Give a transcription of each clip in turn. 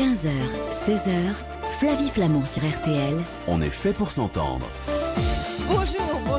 15h, 16h, Flavie Flamand sur RTL. On est fait pour s'entendre.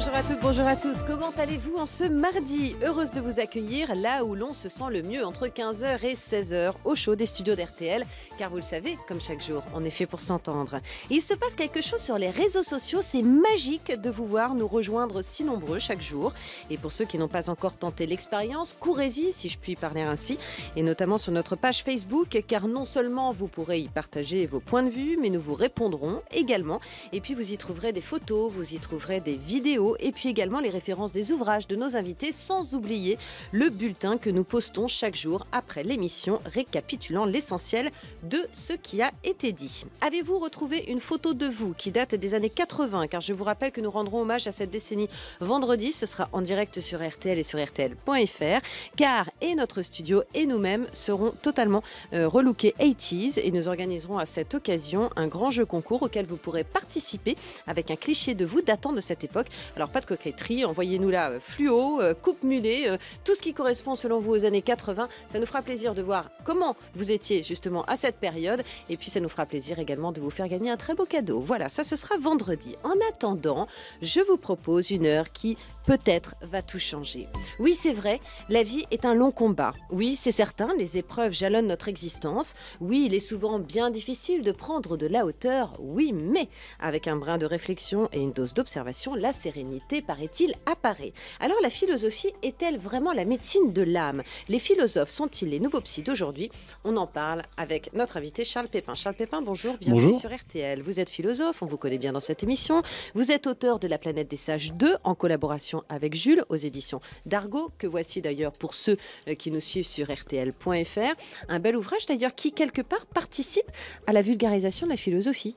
Bonjour à toutes, bonjour à tous. Comment allez-vous en ce mardi Heureuse de vous accueillir là où l'on se sent le mieux entre 15h et 16h au show des studios d'RTL. Car vous le savez, comme chaque jour, on est fait pour s'entendre. Il se passe quelque chose sur les réseaux sociaux. C'est magique de vous voir nous rejoindre si nombreux chaque jour. Et pour ceux qui n'ont pas encore tenté l'expérience, courez-y si je puis parler ainsi. Et notamment sur notre page Facebook, car non seulement vous pourrez y partager vos points de vue, mais nous vous répondrons également. Et puis vous y trouverez des photos, vous y trouverez des vidéos et puis également les références des ouvrages de nos invités, sans oublier le bulletin que nous postons chaque jour après l'émission, récapitulant l'essentiel de ce qui a été dit. Avez-vous retrouvé une photo de vous qui date des années 80 Car je vous rappelle que nous rendrons hommage à cette décennie vendredi. Ce sera en direct sur RTL et sur RTL.fr. Car et notre studio et nous-mêmes serons totalement euh, relookés 80s et nous organiserons à cette occasion un grand jeu concours auquel vous pourrez participer avec un cliché de vous datant de cette époque. Alors pas de coquetterie, envoyez-nous là euh, fluo, euh, coupe mulet, euh, tout ce qui correspond selon vous aux années 80. Ça nous fera plaisir de voir comment vous étiez justement à cette période. Et puis ça nous fera plaisir également de vous faire gagner un très beau cadeau. Voilà, ça ce sera vendredi. En attendant, je vous propose une heure qui peut-être va tout changer. Oui, c'est vrai, la vie est un long combat. Oui, c'est certain, les épreuves jalonnent notre existence. Oui, il est souvent bien difficile de prendre de la hauteur. Oui, mais avec un brin de réflexion et une dose d'observation, la sérénité, paraît-il, apparaît. Alors la philosophie est-elle vraiment la médecine de l'âme Les philosophes sont-ils les nouveaux psys d'aujourd'hui On en parle avec notre invité Charles Pépin. Charles Pépin, bonjour, bienvenue sur RTL. Vous êtes philosophe, on vous connaît bien dans cette émission. Vous êtes auteur de La planète des sages 2 en collaboration avec Jules aux éditions d'Argo, que voici d'ailleurs pour ceux euh, qui nous suivent sur rtl.fr. Un bel ouvrage d'ailleurs qui, quelque part, participe à la vulgarisation de la philosophie.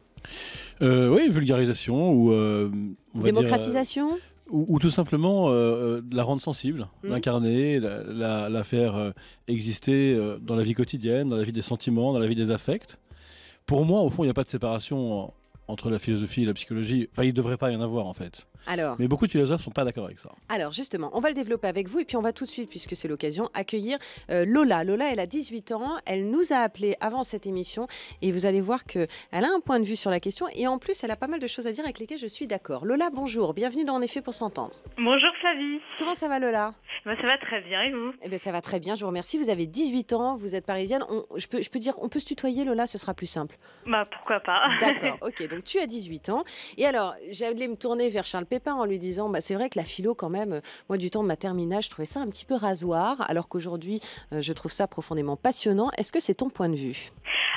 Euh, oui, vulgarisation ou... Euh, Démocratisation ou, tout simplement la rendre sensible, mmh. l'incarner, la, la, faire exister dans la vie quotidienne, dans la vie des sentiments, dans la vie des affects. Pour moi, au fond, il n'y a pas de séparation entre la philosophie et la psychologie. Enfin, il ne devrait pas y en avoir en fait. Alors, Mais beaucoup de philosophes ne sont pas d'accord avec ça. alors justement, on va le développer avec vous et puis on va tout de suite, puisque c'est l'occasion, accueillir euh, Lola. Lola, elle a 18 ans, elle nous a appelé avant cette émission et vous allez voir qu'elle a un point de vue sur la question et en plus, elle a pas mal de choses à dire avec lesquelles je suis d'accord. Lola, bonjour, bienvenue dans En effet pour s'entendre. Bonjour Flavie, Comment ça va Lola eh ben, ça va très bien, et vous eh ben, Ça va très bien, je vous remercie. Vous avez 18 ans, vous êtes parisienne. je, peux, je peux dire, on peut se tutoyer, Lola, ce sera plus simple. Bah, pourquoi pas D'accord, ok. Donc, tu as 18 ans. Et alors, j'allais me tourner vers Charles Pépin en lui disant, bah, c'est vrai que la philo, quand même, euh, moi, du temps de ma terminale, je trouvais ça un petit peu rasoir, alors qu'aujourd'hui, euh, je trouve ça profondément passionnant. Est-ce que c'est ton point de vue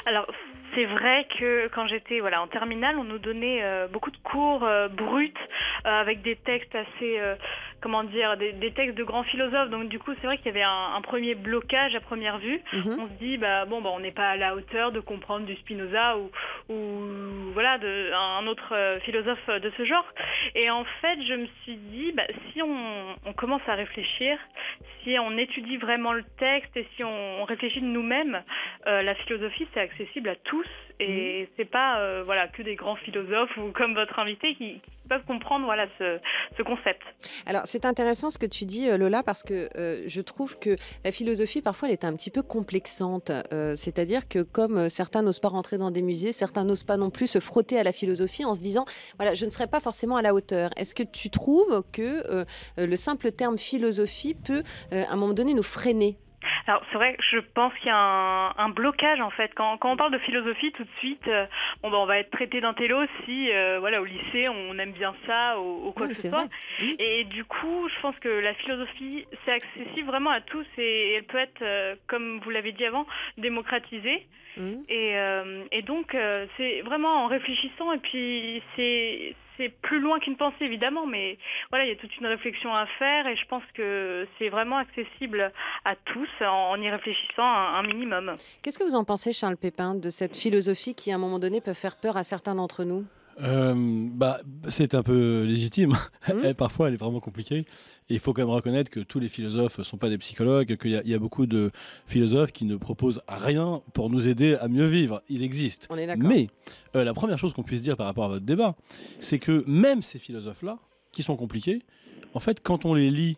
Alors, c'est vrai que quand j'étais voilà en terminale, on nous donnait euh, beaucoup de cours bruts avec des textes assez comment dire, des, textes de grands philosophes. Donc du coup, c'est vrai qu'il y avait un, premier blocage à première vue. Mhm. On se dit, bah bon, bah, on n'est pas à la hauteur de comprendre du Spinoza ou, voilà, un autre euh, philosophe de ce genre. Et en fait, je me suis dit, bah, si on, commence à réfléchir, si on étudie vraiment le texte et si on, réfléchit de nous-mêmes, euh, la philosophie, c'est accessible à tous. Et mhm. c'est pas euh, voilà que des grands philosophes ou comme votre invité qui, peuvent comprendre voilà ce, concept. Alors c'est intéressant ce que tu dis euh, Lola parce que euh, je trouve que la philosophie parfois elle est un petit peu complexante. C'est-à-dire que comme certains n'osent pas rentrer dans des musées, certains n'osent pas non plus se frotter à la philosophie en se disant voilà je ne serai pas forcément à la hauteur. Est-ce que tu trouves que le simple terme philosophie peut à un moment donné nous freiner alors c'est vrai, je pense qu'il y a un, blocage en fait. Quand, on parle de philosophie, tout de suite, euh, bah, on va être traité d'intello si, euh, voilà, au lycée, on aime bien ça ou, quoi que ce soit. Et du coup, je pense que la philosophie, c'est accessible vraiment à tous et, elle peut être, euh, comme vous l'avez dit avant, démocratisée. Mmh. Et, et, donc, c'est vraiment en réfléchissant et puis c'est c'est plus loin qu'une pensée évidemment, mais voilà, il y a toute une réflexion à faire et je pense que c'est vraiment accessible à tous en, y réfléchissant un, minimum. Qu'est-ce que vous en pensez, Charles Pépin, de cette philosophie qui, à un moment donné, peut faire peur à certains d'entre nous euh, bah, C'est un peu légitime. Mmh. Parfois, elle est vraiment compliquée. il faut quand même reconnaître que tous les philosophes ne sont pas des psychologues, qu'il y, a beaucoup de philosophes qui ne proposent rien pour nous aider à mieux vivre. Ils existent. Mais euh, la première chose qu'on puisse dire par rapport à votre débat, c'est que même ces philosophes-là, qui sont compliqués, en fait, quand on les lit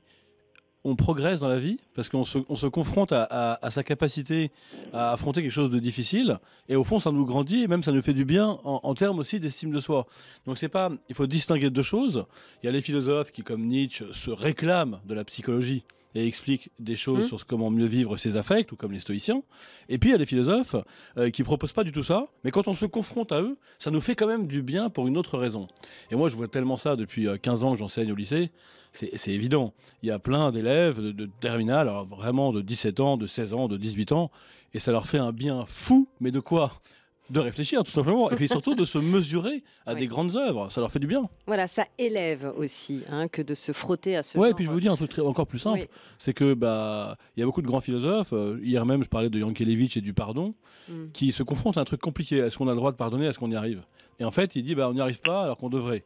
on progresse dans la vie parce qu'on se, confronte à, sa capacité à affronter quelque chose de difficile et au fond ça nous grandit et même ça nous fait du bien en, termes aussi d'estime de soi. Donc c'est pas, il faut distinguer deux choses. Il y a les philosophes qui, comme Nietzsche, se réclament de la psychologie et explique des choses hmm. sur comment mieux vivre ses affects, ou comme les stoïciens. Et puis il y a des philosophes euh, qui proposent pas du tout ça, mais quand on se confronte à eux, ça nous fait quand même du bien pour une autre raison. Et moi, je vois tellement ça depuis 15 euh, ans que j'enseigne au lycée, c'est évident. Il y a plein d'élèves de, terminale, alors vraiment de 17 ans, de 16 ans, de 18 ans, et ça leur fait un bien fou, mais de quoi de réfléchir tout simplement et puis surtout de se mesurer à des grandes œuvres ça leur fait du bien voilà ça élève aussi hein, que de se frotter à ce ouais genre. et puis je vous dis un truc encore plus simple c'est que bah il y a beaucoup de grands philosophes euh, hier même je parlais de Yankelevitch et du pardon hmm. qui se confrontent à un truc compliqué est-ce qu'on a le droit de pardonner est-ce qu'on y arrive et en fait il dit bah on n'y arrive pas alors qu'on devrait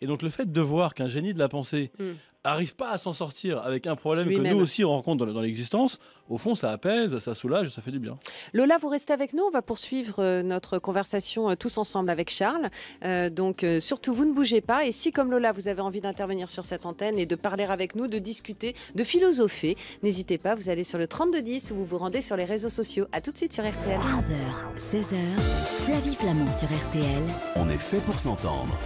et donc le fait de voir qu'un génie de la pensée hmm arrive pas à s'en sortir avec un problème que nous aussi on rencontre dans, l'existence, au fond ça apaise, ça soulage, ça fait du bien. Lola, vous restez avec nous, on va poursuivre euh, notre conversation euh, tous ensemble avec Charles. Euh, donc surtout vous ne bougez pas et si comme Lola vous avez envie d'intervenir sur cette antenne et de parler avec nous, de discuter, de philosopher, n'hésitez pas, vous allez sur le 3210 ou vous vous rendez sur les réseaux sociaux. A tout de suite sur RTL. 15h, 16h, Flavie Flamand sur RTL. On est fait pour s'entendre.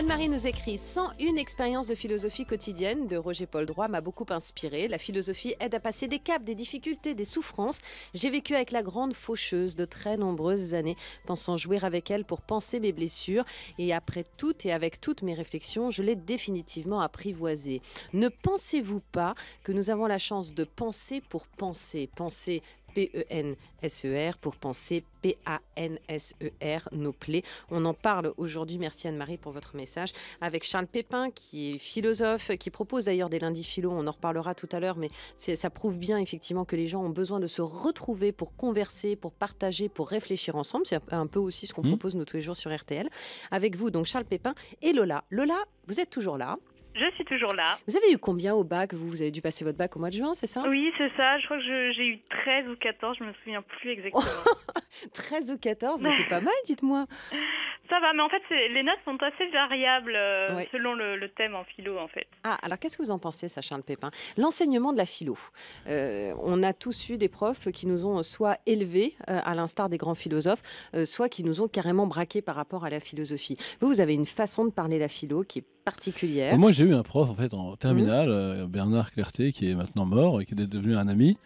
Anne-Marie nous écrit Sans une expérience de philosophie quotidienne de Roger Paul Droit m'a beaucoup inspirée. La philosophie aide à passer des caps, des difficultés, des souffrances. J'ai vécu avec la grande faucheuse de très nombreuses années, pensant jouer avec elle pour penser mes blessures. Et après toutes et avec toutes mes réflexions, je l'ai définitivement apprivoisée. Ne pensez-vous pas que nous avons la chance de penser pour penser Penser P-E-N-S-E-R, pour penser P-A-N-S-E-R, nos plaies. On en parle aujourd'hui. Merci Anne-Marie pour votre message. Avec Charles Pépin, qui est philosophe, qui propose d'ailleurs des lundis philo, on en reparlera tout à l'heure, mais ça prouve bien effectivement que les gens ont besoin de se retrouver pour converser, pour partager, pour réfléchir ensemble. C'est un peu aussi ce qu'on mmh. propose nous tous les jours sur RTL. Avec vous, donc Charles Pépin et Lola. Lola, vous êtes toujours là. Je suis toujours là. Vous avez eu combien au bac vous, vous avez dû passer votre bac au mois de juin, c'est ça Oui, c'est ça. Je crois que j'ai eu 13 ou 14, je me souviens plus exactement. 13 ou 14, mais c'est pas mal, dites-moi. Ça va, mais en fait, les notes sont assez variables euh, selon le, thème en philo, en fait. Ah, alors qu'est-ce que vous en pensez, Sacha de Pépin L'enseignement de la philo. Euh, on a tous eu des profs qui nous ont euh, soit élevés, à l'instar des grands philosophes, soit qui nous ont carrément braqués par rapport à la philosophie. Vous, vous avez une façon de parler la philo qui est particulière. Moi, j'ai eu un prof en fait en terminale, mmh. euh, Bernard Clerté, qui est maintenant mort et qui est devenu un ami.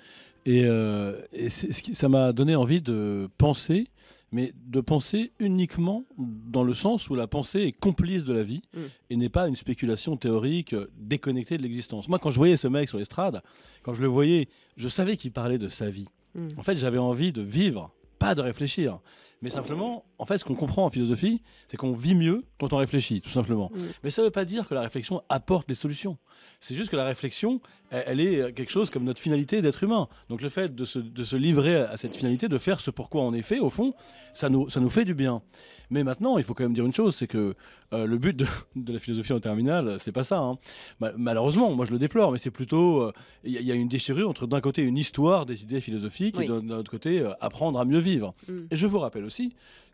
Et, euh, ça m'a donné envie de penser, mais de penser uniquement dans le sens où la pensée est complice de la vie mmh. et n'est pas une spéculation théorique euh, déconnectée de l'existence. Moi, quand je voyais ce mec sur l'estrade, quand je le voyais, je savais qu'il parlait de sa vie. Mmh. En fait, j'avais envie de vivre, pas de réfléchir. Mais simplement, en fait, ce qu'on comprend en philosophie, c'est qu'on vit mieux quand on réfléchit, tout simplement. Mm. Mais ça ne veut pas dire que la réflexion apporte des solutions. C'est juste que la réflexion, e-, elle, est euh, quelque chose comme notre finalité d'être humain. Donc le fait de se, de se, livrer à cette finalité, de faire ce pourquoi on est fait, au fond, ça nous, ça nous fait du bien. Mais maintenant, il faut quand même dire une chose, c'est que euh, le but de, la philosophie en terminale, c'est pas ça. Hein. Malheureusement, moi je le déplore, mais c'est plutôt, euh, il y, a une déchirure entre d'un côté une histoire des idées philosophiques et d'un autre côté apprendre à mieux vivre. Mm. Et je vous rappelle aussi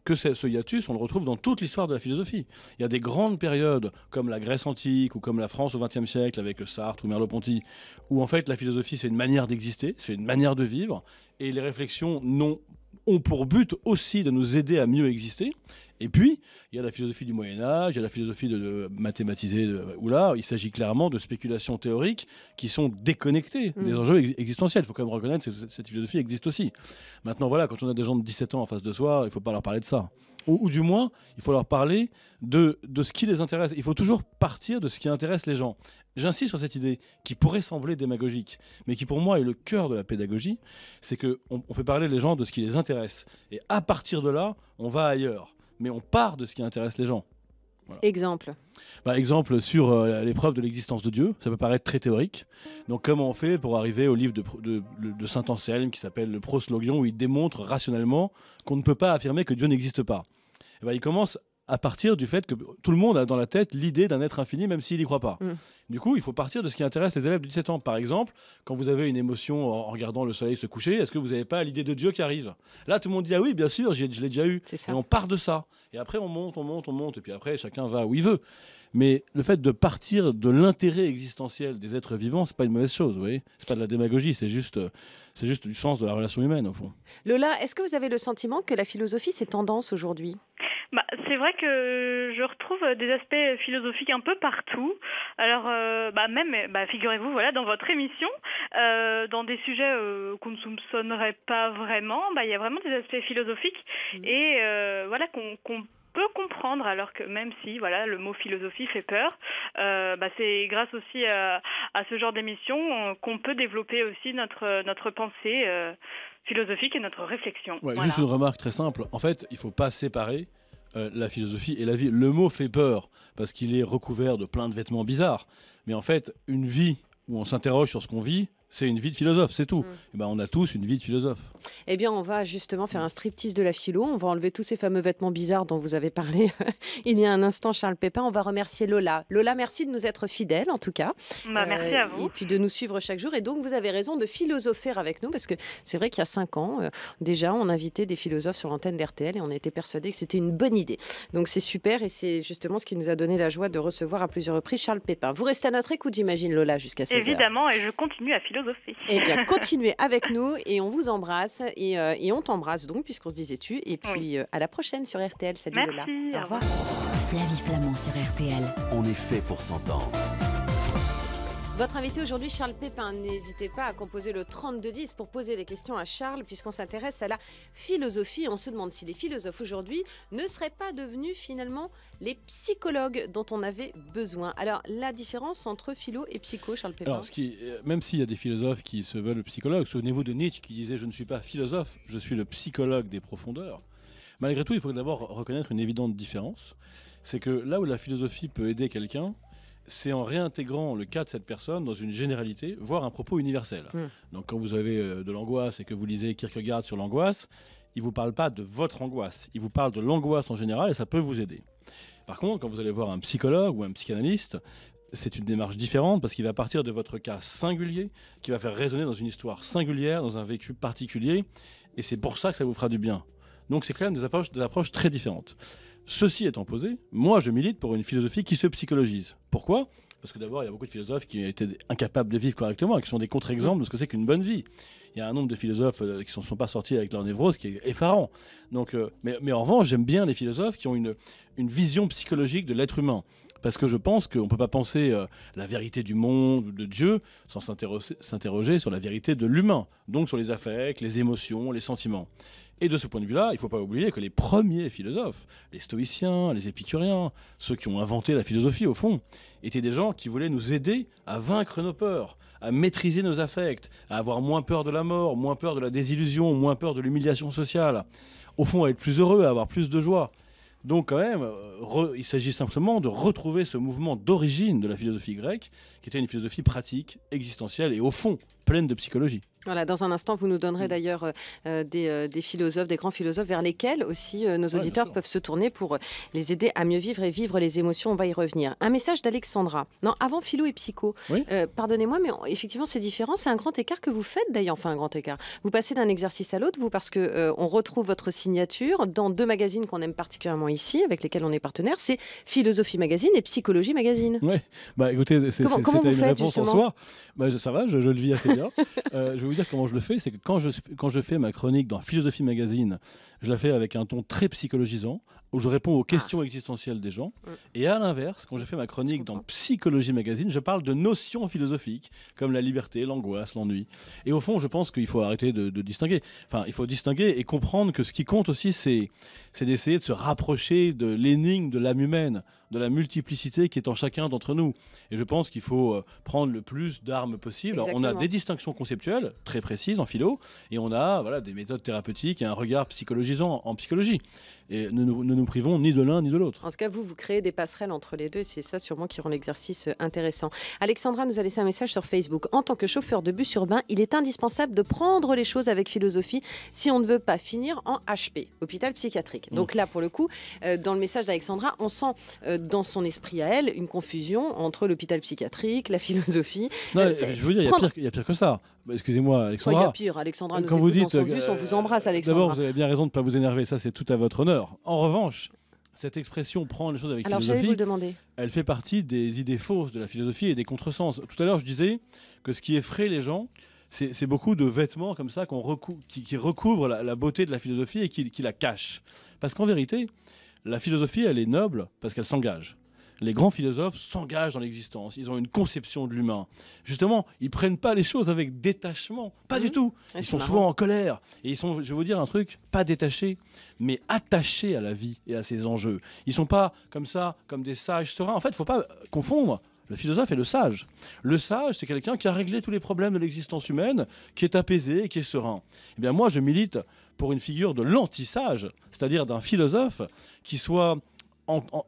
que ce hiatus, on le retrouve dans toute l'histoire de la philosophie. Il y a des grandes périodes, comme la Grèce antique ou comme la France au XXe siècle avec Sartre ou Merleau-Ponty, où en fait la philosophie c'est une manière d'exister, c'est une manière de vivre, et les réflexions non ont pour but aussi de nous aider à mieux exister. Et puis, il y a la philosophie du Moyen Âge, il y a la philosophie de, mathématiser, ou là, il s'agit clairement de spéculations théoriques qui sont déconnectées mm. des enjeux existentiels. Il faut quand même reconnaître que cette philosophie existe aussi. Maintenant, voilà, quand on a des gens de 17 ans en face de soi, il ne faut pas leur parler de ça ou, du moins, il faut leur parler de, ce qui les intéresse. Il faut toujours partir de ce qui intéresse les gens. J'insiste sur cette idée qui pourrait sembler démagogique, mais qui pour moi est le cœur de la pédagogie, c'est qu'on fait parler les gens de ce qui les intéresse. Et à partir de là, on va ailleurs. Mais on part de ce qui intéresse les gens. Exemple. Bah, exemple sur euh, l'épreuve de l'existence de Dieu, ça peut paraître très théorique. Donc comment on fait pour arriver au livre de, Saint Anselme qui s'appelle le Proslogion où il démontre rationnellement qu'on ne peut pas affirmer que Dieu n'existe pas eh ben, Il commence à partir du fait que tout le monde a dans la tête l'idée d'un être infini, même s'il n'y croit pas. Mm. Du coup, il faut partir de ce qui intéresse les élèves de 17 ans. Par exemple, quand vous avez une émotion en regardant le soleil se coucher, est-ce que vous n'avez pas l'idée de Dieu qui arrive Là, tout le monde dit Ah oui, bien sûr, je l'ai déjà eu. Et on part de ça. Et après, on monte, on monte, on monte. Et puis après, chacun va où il veut. Mais le fait de partir de l'intérêt existentiel des êtres vivants, c'est pas une mauvaise chose, vous voyez. C'est pas de la démagogie, c'est juste, c'est juste du sens de la relation humaine au fond. Lola, est-ce que vous avez le sentiment que la philosophie c'est tendance aujourd'hui bah, c'est vrai que je retrouve des aspects philosophiques un peu partout. Alors, euh, bah, même, bah, figurez-vous, voilà, dans votre émission, euh, dans des sujets euh, qu'on ne soupçonnerait pas vraiment, il y a vraiment des aspects philosophiques mmh. et voilà qu'on peut comprendre alors que même si voilà le mot philosophie fait peur c'est grâce aussi à, ce genre d'émission qu'on peut développer aussi notre notre pensée philosophique et notre réflexion juste une remarque très simple en fait il ne faut pas séparer euh, la philosophie et la vie. Le mot fait peur parce qu'il est recouvert de plein de vêtements bizarres. Mais en fait, une vie où on s'interroge sur ce qu'on vit, c'est une vie de philosophe, c'est tout. Mm. Et eh ben, on a tous une vie de philosophe. Eh bien, on va justement faire un striptease de la philo. On va enlever tous ces fameux vêtements bizarres dont vous avez parlé il y a un instant, Charles Pépin. On va remercier Lola. Lola, merci de nous être fidèles, en tout cas. Bah, merci à vous. Et puis de nous suivre chaque jour. Et donc, vous avez raison de philosopher avec nous, parce que c'est vrai qu'il y a cinq ans, euh, déjà, on invitait des philosophes sur l'antenne d'RTL et on était persuadés que c'était une bonne idée. Donc, c'est super et c'est justement ce qui nous a donné la joie de recevoir à plusieurs reprises Charles Pépin. Vous restez à notre écoute, j'imagine, Lola, jusqu'à 16 Évidemment, et je continue à philosopher. Et eh bien, continuez avec nous et on vous embrasse et, euh, et on t'embrasse donc puisqu'on se disait tu. Et puis euh, à la prochaine sur RTL. cette Merci, Lola. Au revoir. Flavie Flamand sur RTL. On est fait pour s'entendre. Votre invité aujourd'hui, Charles Pépin, n'hésitez pas à composer le 3210 pour poser des questions à Charles, puisqu'on s'intéresse à la philosophie. On se demande si les philosophes aujourd'hui ne seraient pas devenus finalement les psychologues dont on avait besoin. Alors, la différence entre philo et psycho, Charles Pépin euh, même s'il y a des philosophes qui se veulent psychologues, souvenez-vous de Nietzsche qui disait Je ne suis pas philosophe, je suis le psychologue des profondeurs. Malgré tout, il faut d'abord reconnaître une évidente différence c'est que là où la philosophie peut aider quelqu'un, c'est en réintégrant le cas de cette personne dans une généralité, voire un propos universel. Mm. Donc quand vous avez euh, de l'angoisse et que vous lisez Kierkegaard sur l'angoisse, il ne vous parle pas de votre angoisse, il vous parle de l'angoisse en général et ça peut vous aider. Par contre, quand vous allez voir un psychologue ou un psychanalyste, c'est une démarche différente parce qu'il va partir de votre cas singulier, qui va faire résonner dans une histoire singulière, dans un vécu particulier, et c'est pour ça que ça vous fera du bien. Donc c'est quand même des approches très différentes. Ceci étant posé, moi je milite pour une philosophie qui se psychologise. Pourquoi Parce que d'abord, il y a beaucoup de philosophes qui ont été incapables de vivre correctement, qui sont des contre-exemples de ce que c'est qu'une bonne vie. Il y a un nombre de philosophes euh, qui ne sont pas sortis avec leur névrose qui est effarant. Donc, euh, mais, en revanche, j'aime bien les philosophes qui ont une vision psychologique de l'être humain parce que je pense qu'on ne peut pas penser euh, la vérité du monde ou de Dieu sans s'interroger sur la vérité de l'humain, donc sur les affects, les émotions, les sentiments. Et de ce point de vue-là, il ne faut pas oublier que les premiers philosophes, les stoïciens, les épicuriens, ceux qui ont inventé la philosophie au fond, étaient des gens qui voulaient nous aider à vaincre nos peurs, à maîtriser nos affects, à avoir moins peur de la mort, moins peur de la désillusion, moins peur de l'humiliation sociale, au fond à être plus heureux, à avoir plus de joie. Donc quand même, euh, il s'agit simplement de retrouver ce mouvement d'origine de la philosophie grecque, qui était une philosophie pratique, existentielle et au fond pleine de psychologie dans un instant, vous nous donnerez mm. d'ailleurs euh, euh, euh, des, philosophes, des grands philosophes, vers lesquels aussi nos auditeurs peuvent se tourner pour les aider à mieux vivre et vivre les émotions. On va y revenir. Un message d'Alexandra. Non, avant philo et psycho. Pardonnez-moi, mais effectivement, c'est différent. C'est un grand écart que vous faites d'ailleurs. Enfin, un grand écart. Vous passez d'un exercice à l'autre, vous, parce que on retrouve votre signature dans deux magazines qu'on aime particulièrement ici, avec lesquels on est partenaire. C'est Philosophie Magazine et Psychologie Magazine. Oui. Bah, écoutez, c'était une réponse en soi. Bah, ça va, je, le vis assez bien. je vous comment je le fais, c'est que quand je, quand je fais ma chronique dans Philosophie Magazine je la fais avec un ton très psychologisant, où je réponds aux ah. questions existentielles des gens. Mm. Et à l'inverse, quand je fais ma chronique dans Psychologie Magazine, je parle de notions philosophiques comme la liberté, l'angoisse, l'ennui. Et au fond, je pense qu'il faut arrêter de, distinguer. Enfin, il faut distinguer et comprendre que ce qui compte aussi, c'est d'essayer de se rapprocher de l'énigme de l'âme humaine, de la multiplicité qui est en chacun d'entre nous. Et je pense qu'il faut euh, prendre le plus d'armes possible. on a des distinctions conceptuelles très précises en philo, et on a voilà, des méthodes thérapeutiques et un regard psychologique en psychologie. Et nous, ne nous privons ni de l'un ni de l'autre. En tout cas, vous, vous créez des passerelles entre les deux. C'est ça sûrement qui rend l'exercice euh, intéressant. Alexandra nous a laissé un message sur Facebook. En tant que chauffeur de bus urbain, il est indispensable de prendre les choses avec philosophie si on ne veut pas finir en HP, hôpital psychiatrique. Donc mm. là, pour le coup, euh, dans le message d'Alexandra, on sent euh, dans son esprit à elle une confusion entre l'hôpital psychiatrique, la philosophie. Non, je veux dire, il y, a pire que ça excusez-moi, Alexandra. pire, Alexandra euh, quand vous dites, euh, on vous embrasse, euh, Alexandra. D'abord, vous avez bien raison de ne pas vous énerver, ça c'est tout à votre honneur. En revanche, cette expression prend les choses avec Alors, philosophie. Elle fait partie des idées fausses de la philosophie et des contresens. Tout à l'heure, je disais que ce qui effraie les gens, c'est beaucoup de vêtements comme ça qui, recouvrent la, beauté de la philosophie et qui, qui la cachent. Parce qu'en vérité, la philosophie, elle est noble parce qu'elle s'engage les grands philosophes s'engagent dans l'existence. Ils ont une conception de l'humain. Justement, ils prennent pas les choses avec détachement. Pas du mmh. tout. ils sont souvent en colère. Et ils sont, je vais vous dire un truc, pas détachés, mais attachés à la vie et à ses enjeux. Ils sont pas comme ça, comme des sages sereins. En fait, faut pas confondre le philosophe et le sage. Le sage, c'est quelqu'un qui a réglé tous les problèmes de l'existence humaine, qui est apaisé et qui est serein. Eh bien, moi, je milite pour une figure de l'anti-sage, c'est-à-dire d'un philosophe qui soit,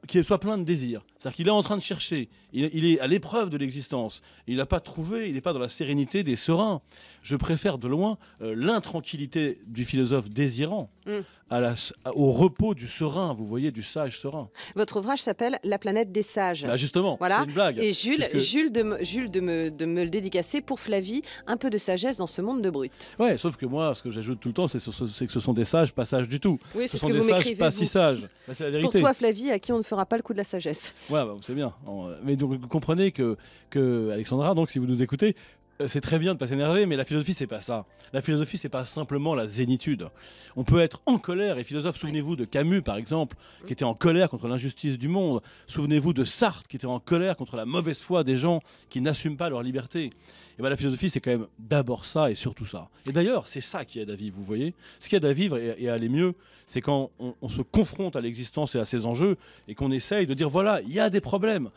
qui soit plein de désirs, c'est-à-dire qu'il est en train de chercher, il, est à l'épreuve de l'existence, il n'a pas trouvé, il n'est pas dans la sérénité des sereins. Je préfère de loin euh, l'intranquillité du philosophe désirant mm. à la, au repos du serein, vous voyez, du sage serein. Votre ouvrage s'appelle La planète des sages. Bah, justement, voilà. c'est une blague. Et Jules, Jules, de, me, Jules de, me, de me le dédicacer pour Flavie, un peu de sagesse dans ce monde de brut. Ouais, sauf que moi, ce que j'ajoute tout le temps, c'est que ce sont des sages, pas sages du tout. Oui, ce, sont des sages, pas si sages. Bah, pour toi, Flavie, à qui on ne fera pas le coup de la sagesse. Ouais, bah, c'est bien. Euh, mais donc, vous comprenez que, que Alexandra, donc, si vous nous écoutez, euh, c'est très bien de pas s'énerver, mais la philosophie, c'est pas ça. La philosophie, c'est pas simplement la zénitude. On peut être en colère, et philosophe, souvenez-vous de Camus, par exemple, qui était en colère contre l'injustice du monde. Souvenez-vous de Sartre, qui était en colère contre la mauvaise foi des gens qui n'assument pas leur liberté. Et eh bien la philosophie, c'est quand même d'abord ça et surtout ça. Et d'ailleurs, c'est ça qui aide à vivre, vous voyez. Ce qui aide à vivre et, à aller mieux, c'est quand on, se confronte à l'existence et à ses enjeux et qu'on essaye de dire voilà, il y a des problèmes,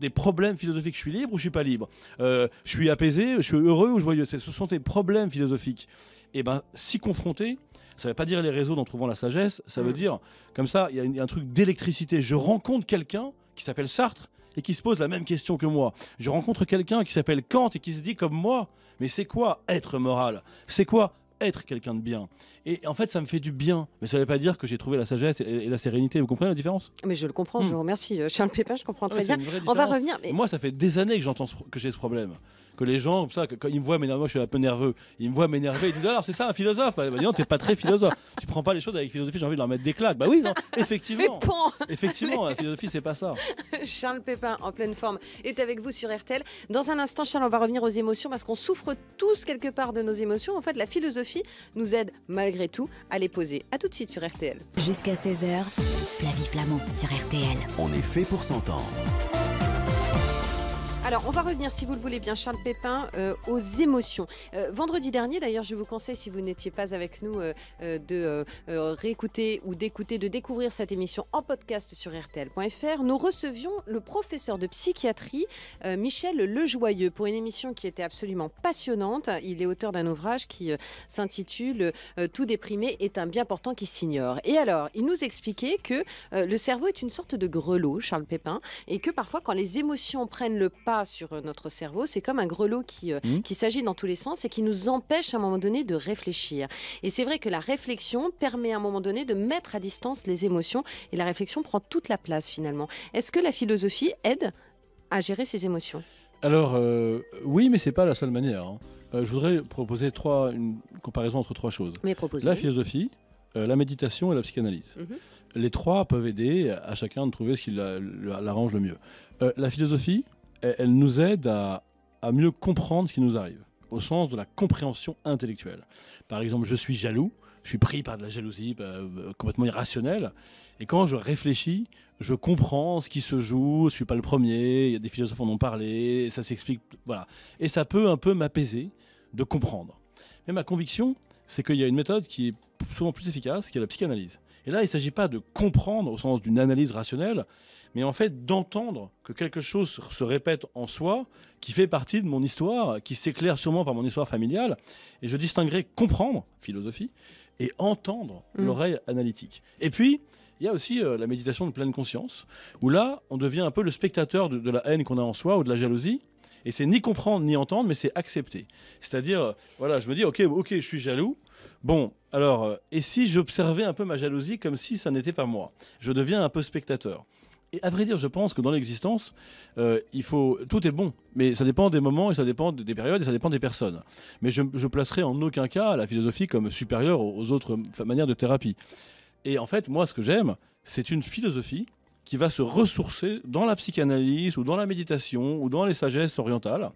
des, problèmes philosophiques. Je suis libre ou je suis pas libre euh, Je suis apaisé, je suis heureux ou je joyeux Ce sont des problèmes philosophiques. Et eh bien s'y confronter, ça ne veut pas dire les réseaux d'en trouvant la sagesse, ça veut mm. dire, comme ça, il y, a un truc d'électricité. Je rencontre quelqu'un qui s'appelle Sartre, et qui se pose la même question que moi. Je rencontre quelqu'un qui s'appelle Kant et qui se dit comme moi, mais c'est quoi être moral C'est quoi être quelqu'un de bien. Et en fait, ça me fait du bien. Mais ça ne veut pas dire que j'ai trouvé la sagesse et, la sérénité. Vous comprenez la différence Mais je le comprends, je hmm. vous remercie. Euh, Charles Pépin, je comprends très bien. On va revenir. Mais... Moi, ça fait des années que, j'entends que j'ai ce problème que les gens, comme ça, quand ils me voient m'énerver, moi je suis un peu nerveux, ils me voient m'énerver, ils disent alors ah, c'est ça un philosophe ah, bah, Non, t'es pas très philosophe. Tu prends pas les choses avec philosophie, j'ai envie de leur mettre des claques. Bah oui, non, effectivement. effectivement, la philosophie, c'est pas ça. Charles Pépin, en pleine forme, est avec vous sur RTL. Dans un instant, Charles, on va revenir aux émotions parce qu'on souffre tous quelque part de nos émotions. En fait, la philosophie nous aide malgré tout à les poser. À tout de suite sur RTL. Jusqu'à 16h, Flavie Flamand sur RTL. On est fait pour s'entendre. Alors, on va revenir, si vous le voulez bien, Charles Pépin, euh, aux émotions. Euh, vendredi dernier, d'ailleurs, je vous conseille, si vous n'étiez pas avec nous, euh, de réécouter ou d'écouter, de découvrir cette émission en podcast sur RTL.fr. Nous recevions le professeur de psychiatrie, Michel Lejoyeux, pour une émission qui était absolument passionnante. Il est auteur d'un ouvrage qui s'intitule Tout déprimé est un bien portant qui s'ignore. Et alors, il nous expliquait que le cerveau est une sorte de grelot, Charles Pépin, et que parfois, quand les émotions prennent le pas, sur euh, notre cerveau, c'est comme un grelot qui, euh, mmh. qui s'agit dans tous les sens et qui nous empêche à un moment donné de réfléchir. Et c'est vrai que la réflexion permet à un moment donné de mettre à distance les émotions et la réflexion prend toute la place finalement. Est-ce que la philosophie aide à gérer ses émotions alors, euh, oui, mais c'est pas la seule manière. Hein. je voudrais proposer trois, une comparaison entre trois choses. La philosophie, la méditation et la psychanalyse. Mhm. Les trois peuvent aider à chacun de trouver ce qui l'arrange le mieux. la philosophie, elle nous aide à, mieux comprendre ce qui nous arrive, au sens de la compréhension intellectuelle. Par exemple, je suis jaloux, je suis pris par de la jalousie euh, euh, complètement irrationnelle, et quand je réfléchis, je comprends ce qui se joue, je suis pas le premier, il y a des philosophes en ont parlé, ça s'explique, voilà. Et ça peut un peu m'apaiser de comprendre. Mais ma conviction, c'est qu'il y a une méthode qui est souvent plus efficace, qui est la psychanalyse. Et là, il ne s'agit pas de comprendre au sens d'une analyse rationnelle, mais en fait d'entendre que quelque chose se répète en soi, qui fait partie de mon histoire, qui s'éclaire sûrement par mon histoire familiale. Et je distinguerai comprendre, philosophie, et entendre mm. l'oreille analytique. Et puis, il y a aussi euh, la méditation de pleine conscience, où là, on devient un peu le spectateur de, la haine qu'on a en soi ou de la jalousie. Et c'est ni comprendre ni entendre, mais c'est accepter. C'est-à-dire, euh, voilà, je me dis, ok, ok, je suis jaloux, Bon, alors, euh, et si j'observais un peu ma jalousie comme si ça n'était pas moi Je deviens un peu spectateur. Et à vrai dire, je pense que dans l'existence, euh, il faut tout est bon, mais ça dépend des moments et ça dépend des périodes et ça dépend des personnes. Mais je, ne placerai en aucun cas la philosophie comme supérieure aux autres euh, manières de thérapie. Et en fait, moi, ce que j'aime, c'est une philosophie qui va se ressourcer dans la psychanalyse ou dans la méditation ou dans les sagesses orientales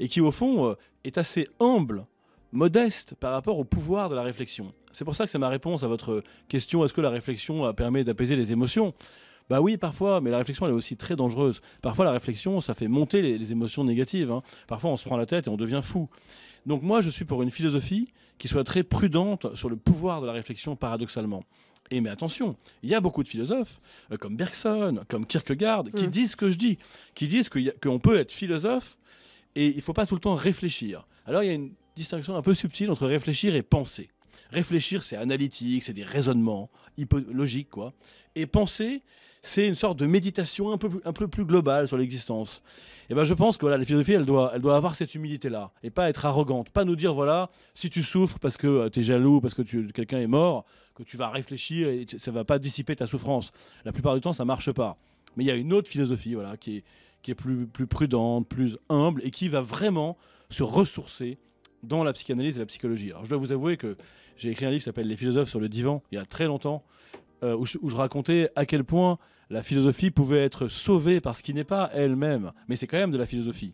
et qui, au fond, est assez humble modeste par rapport au pouvoir de la réflexion. C'est pour ça que c'est ma réponse à votre question est-ce que la réflexion euh, permet d'apaiser les émotions bah oui, parfois, mais la réflexion, elle est aussi très dangereuse. Parfois, la réflexion, ça fait monter les, émotions négatives. Hein. Parfois, on se prend la tête et on devient fou. Donc moi, je suis pour une philosophie qui soit très prudente sur le pouvoir de la réflexion, paradoxalement. Et mais attention, il y a beaucoup de philosophes, euh, comme Bergson, comme Kierkegaard, qui hmm. disent ce que je dis, qui disent qu'on peut être philosophe et il ne faut pas tout le temps réfléchir. Alors, il y a une distinction un peu subtile entre réfléchir et penser. Réfléchir, c'est analytique, c'est des raisonnements logiques, quoi. Et penser, c'est une sorte de méditation un peu, plus globale sur l'existence. Et eh ben, je pense que voilà, la philosophie, elle doit, avoir cette humilité-là et pas être arrogante, pas nous dire voilà, si tu souffres parce que euh, tu es jaloux, parce que quelqu'un est mort, que tu vas réfléchir et ça va pas dissiper ta souffrance. La plupart du temps, ça marche pas. Mais il y a une autre philosophie, voilà, qui est plus prudente, plus humble et qui va vraiment se ressourcer dans la psychanalyse et la psychologie. Alors je dois vous avouer que j'ai écrit un livre qui s'appelle Les philosophes sur le divan il y a très longtemps, euh, où, je, racontais à quel point la philosophie pouvait être sauvée par ce qui n'est pas elle-même, mais c'est quand même de la philosophie.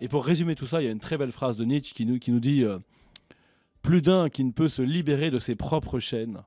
Et pour résumer tout ça, il y a une très belle phrase de Nietzsche qui nous, qui nous dit euh, Plus d'un qui ne peut se libérer de ses propres chaînes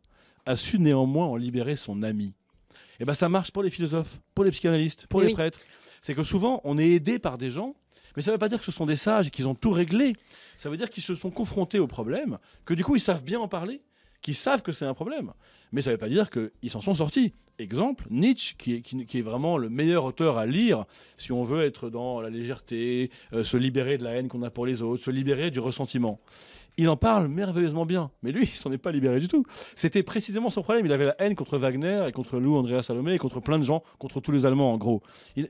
a su néanmoins en libérer son ami. Et eh bien ça marche pour les philosophes, pour les psychanalystes, pour eh les prêtres c'est que souvent, on est aidé par des gens mais ça ne veut pas dire que ce sont des sages et qu'ils ont tout réglé. Ça veut dire qu'ils se sont confrontés au problème, que du coup ils savent bien en parler, qu'ils savent que c'est un problème. Mais ça ne veut pas dire qu'ils s'en sont sortis. Exemple, Nietzsche, qui est, vraiment le meilleur auteur à lire si on veut être dans la légèreté, euh, se libérer de la haine qu'on a pour les autres, se libérer du ressentiment il en parle merveilleusement bien. Mais lui, il s'en est pas libéré du tout. C'était précisément son problème. Il avait la haine contre Wagner et contre Lou Andrea Salomé et contre plein de gens, contre tous les Allemands en gros.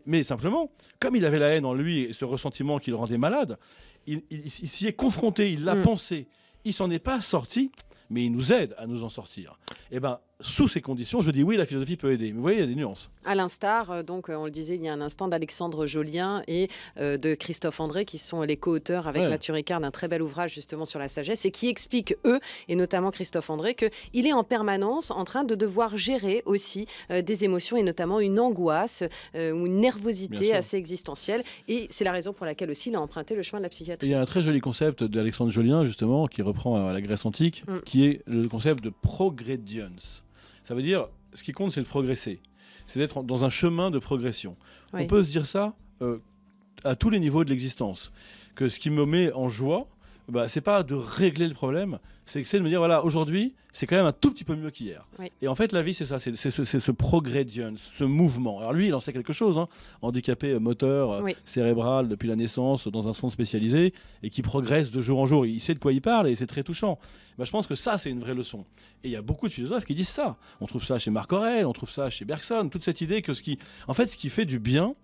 mais simplement, comme il avait la haine en lui et ce ressentiment qui le rendait malade, il, s'y est confronté, il l'a mm. pensé. Il s'en est pas sorti, mais il nous aide à nous en sortir. Eh ben, sous ces conditions, je dis oui, la philosophie peut aider. Mais vous voyez, il y a des nuances. À l'instar, euh, donc, euh, on le disait il y a un instant, d'Alexandre Jolien et euh, de Christophe André, qui sont les co-auteurs avec Mathieu Ricard d'un très bel ouvrage justement sur la sagesse et qui expliquent, eux, et notamment Christophe André, qu'il est en permanence en train de devoir gérer aussi des émotions et notamment une angoisse ou une nervosité assez existentielle. Et c'est la raison pour laquelle aussi il a emprunté le chemin de la psychiatrie. il y a un très joli concept d'Alexandre Jolien, justement, qui reprend la Grèce antique, mm. qui est le concept de progredience. Ça veut dire, ce qui compte, c'est de progresser. C'est d'être dans un chemin de progression. On peut se dire ça euh, à tous les niveaux de l'existence. Que ce qui me met en joie, bah, c'est pas de régler le problème, c'est de me dire voilà, aujourd'hui, c'est quand même un tout petit peu mieux qu'hier. Et en fait, la vie, c'est ça, c'est ce, ce ce mouvement. Alors lui, il en sait quelque chose, hein. handicapé euh, moteur, euh, cérébral depuis la naissance, dans un centre spécialisé, et qui progresse de jour en jour. Il sait de quoi il parle et c'est très touchant. Bah, je pense que ça, c'est une vraie leçon. Et il y a beaucoup de philosophes qui disent ça. On trouve ça chez Marc Aurèle, on trouve ça chez Bergson, toute cette idée que ce qui, en fait, ce qui fait du bien,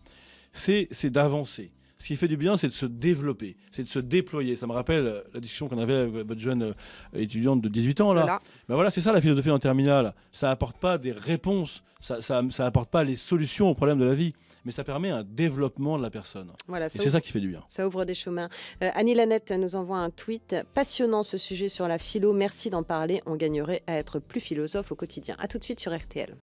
c'est d'avancer ce qui fait du bien, c'est de se développer, c'est de se déployer. Ça me rappelle euh, la discussion qu'on avait avec votre jeune euh, étudiante de 18 ans. Là. Voilà. Ben voilà, c'est ça la philosophie en terminale. Ça n'apporte pas des réponses, ça n'apporte pas les solutions aux problèmes de la vie, mais ça permet un développement de la personne. Et c'est ça qui fait du bien. Ça ouvre des chemins. Euh, Annie Lanette nous envoie un tweet. Passionnant ce sujet sur la philo, merci d'en parler. On gagnerait à être plus philosophe au quotidien. A tout de suite sur RTL.